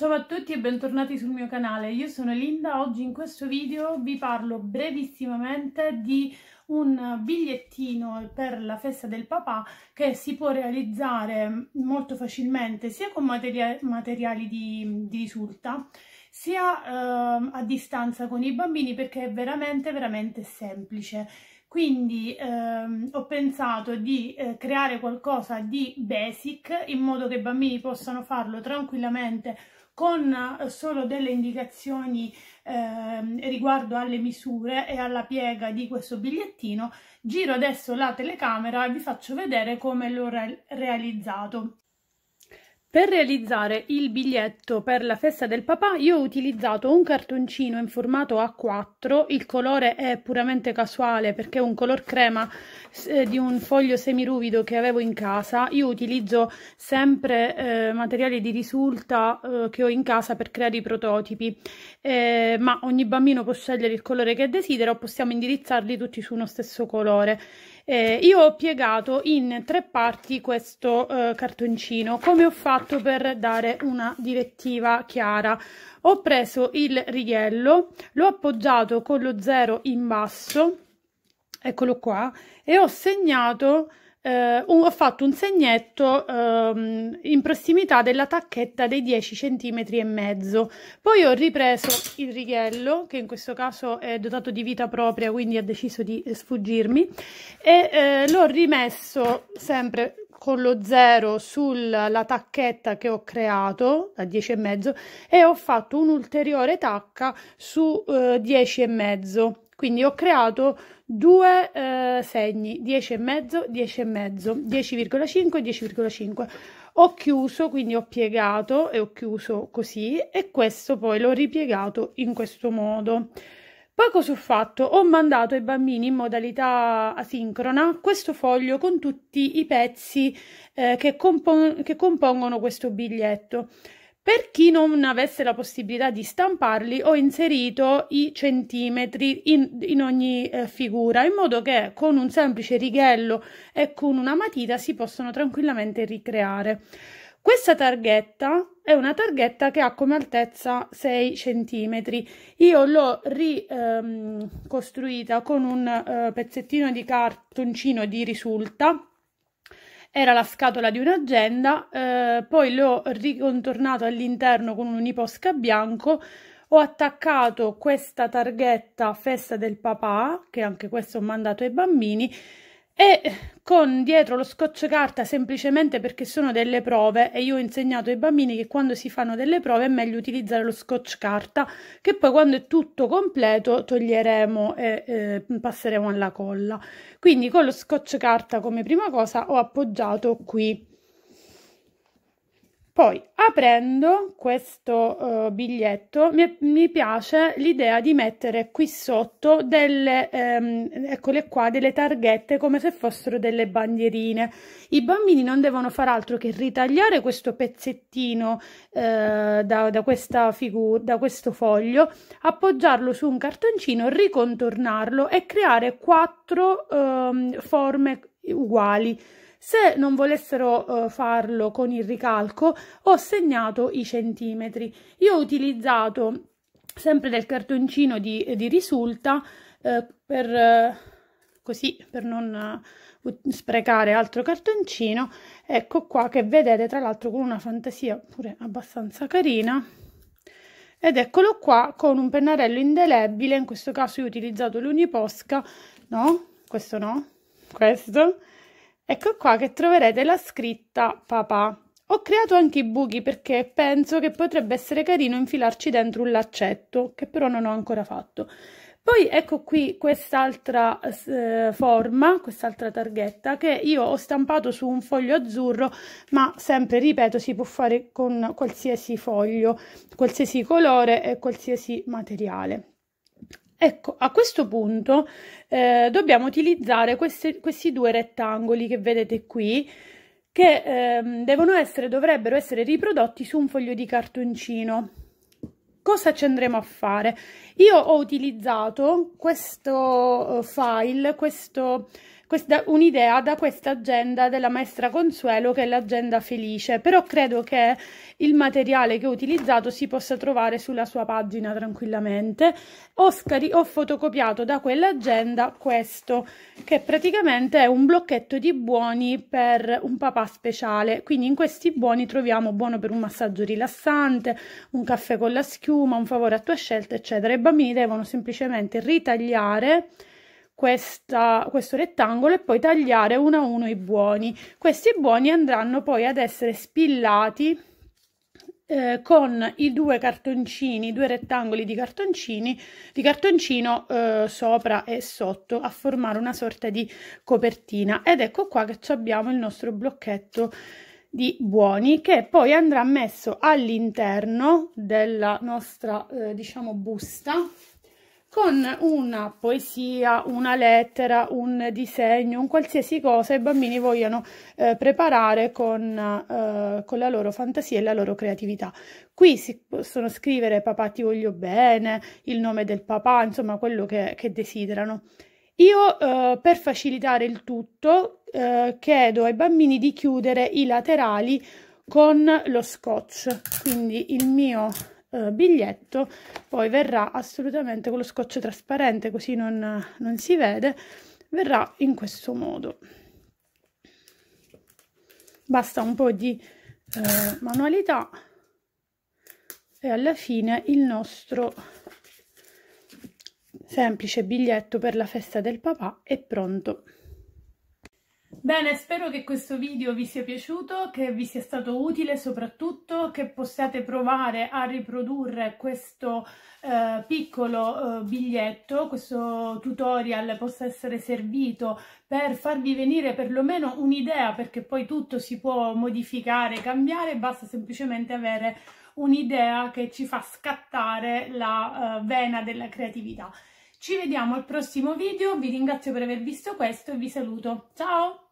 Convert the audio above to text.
Ciao a tutti e bentornati sul mio canale, io sono Linda, oggi in questo video vi parlo brevissimamente di un bigliettino per la festa del papà che si può realizzare molto facilmente sia con materia materiali di, di, risulta sia eh, a distanza con i bambini perché è veramente veramente semplice. Quindi ehm, ho pensato di eh, creare qualcosa di basic in modo che i bambini possano farlo tranquillamente con eh, solo delle indicazioni eh, riguardo alle misure e alla piega di questo bigliettino, giro adesso la telecamera e vi faccio vedere come l'ho re realizzato. Per realizzare il biglietto per la festa del papà io ho utilizzato un cartoncino in formato A4, il colore è puramente casuale perché è un color crema eh, di un foglio semiruvido che avevo in casa, io utilizzo sempre eh, materiali di risulta eh, che ho in casa per creare i prototipi, eh, ma ogni bambino può scegliere il colore che desidera o possiamo indirizzarli tutti su uno stesso colore. Eh, io ho piegato in tre parti questo eh, cartoncino, come ho fatto per dare una direttiva chiara. Ho preso il righello, l'ho appoggiato con lo zero in basso, eccolo qua, e ho segnato eh, un, ho fatto un segnetto ehm, in prossimità della tacchetta dei 10 cm e mezzo. Poi ho ripreso il righello, che in questo caso è dotato di vita propria, quindi ha deciso di sfuggirmi, e eh, l'ho rimesso sempre con lo zero sulla tacchetta che ho creato da 10 e mezzo e ho fatto un'ulteriore tacca su eh, 10 e mezzo quindi ho creato due eh, segni 10 e mezzo 10 e mezzo 10,5 10,5 ho chiuso quindi ho piegato e ho chiuso così e questo poi l'ho ripiegato in questo modo poi cosa ho fatto? Ho mandato ai bambini in modalità asincrona questo foglio con tutti i pezzi eh, che, compon che compongono questo biglietto. Per chi non avesse la possibilità di stamparli ho inserito i centimetri in, in ogni eh, figura in modo che con un semplice righello e con una matita si possono tranquillamente ricreare. Questa targhetta è una targhetta che ha come altezza 6 cm. Io l'ho ricostruita ehm, con un eh, pezzettino di cartoncino di risulta era la scatola di un'agenda, eh, poi l'ho ricontornato all'interno con un iposca bianco, ho attaccato questa targhetta festa del papà, che anche questo ho mandato ai bambini, e con dietro lo scotch carta semplicemente perché sono delle prove e io ho insegnato ai bambini che quando si fanno delle prove è meglio utilizzare lo scotch carta che poi quando è tutto completo toglieremo e eh, passeremo alla colla quindi con lo scotch carta come prima cosa ho appoggiato qui poi aprendo questo uh, biglietto mi, mi piace l'idea di mettere qui sotto delle, ehm, eccole qua, delle targhette come se fossero delle bandierine. I bambini non devono far altro che ritagliare questo pezzettino eh, da, da, questa figura, da questo foglio, appoggiarlo su un cartoncino, ricontornarlo e creare quattro ehm, forme uguali se non volessero eh, farlo con il ricalco ho segnato i centimetri io ho utilizzato sempre del cartoncino di, di risulta eh, per eh, così per non eh, sprecare altro cartoncino ecco qua che vedete tra l'altro con una fantasia pure abbastanza carina ed eccolo qua con un pennarello indelebile in questo caso io ho utilizzato l'uniposca no questo no questo Ecco qua che troverete la scritta papà. Ho creato anche i buchi perché penso che potrebbe essere carino infilarci dentro un laccetto, che però non ho ancora fatto. Poi ecco qui quest'altra eh, forma, quest'altra targhetta che io ho stampato su un foglio azzurro, ma sempre, ripeto, si può fare con qualsiasi foglio, qualsiasi colore e qualsiasi materiale. Ecco, a questo punto eh, dobbiamo utilizzare queste, questi due rettangoli che vedete qui, che ehm, devono essere, dovrebbero essere riprodotti su un foglio di cartoncino. Cosa ci andremo a fare? Io ho utilizzato questo eh, file, questo questa, un'idea da questa agenda della maestra Consuelo che è l'agenda felice, però credo che il materiale che ho utilizzato si possa trovare sulla sua pagina tranquillamente. Oscari ho fotocopiato da quell'agenda questo, che praticamente è un blocchetto di buoni per un papà speciale, quindi in questi buoni troviamo buono per un massaggio rilassante, un caffè con la schiuma, un favore a tua scelta, eccetera. I bambini devono semplicemente ritagliare questa, questo rettangolo e poi tagliare uno a uno i buoni. Questi buoni andranno poi ad essere spillati eh, con i due cartoncini, due rettangoli di cartoncini, di cartoncino eh, sopra e sotto a formare una sorta di copertina. Ed ecco qua che abbiamo il nostro blocchetto di buoni che poi andrà messo all'interno della nostra eh, diciamo busta con una poesia, una lettera, un disegno, un qualsiasi cosa i bambini vogliono eh, preparare con, eh, con, la loro fantasia e la loro creatività. Qui si possono scrivere papà ti voglio bene, il nome del papà, insomma quello che, che desiderano. Io eh, per facilitare il tutto eh, chiedo ai bambini di chiudere i laterali con lo scotch, quindi il mio eh, biglietto, poi verrà assolutamente con lo scotch trasparente così non, non si vede, verrà in questo modo. Basta un po' di eh, manualità e alla fine il nostro semplice biglietto per la festa del papà è pronto. Bene, spero che questo video vi sia piaciuto, che vi sia stato utile, soprattutto che possiate provare a riprodurre questo eh, piccolo eh, biglietto, questo tutorial possa essere servito per farvi venire perlomeno un'idea, perché poi tutto si può modificare, cambiare, basta semplicemente avere un'idea che ci fa scattare la eh, vena della creatività. Ci vediamo al prossimo video, vi ringrazio per aver visto questo e vi saluto. Ciao!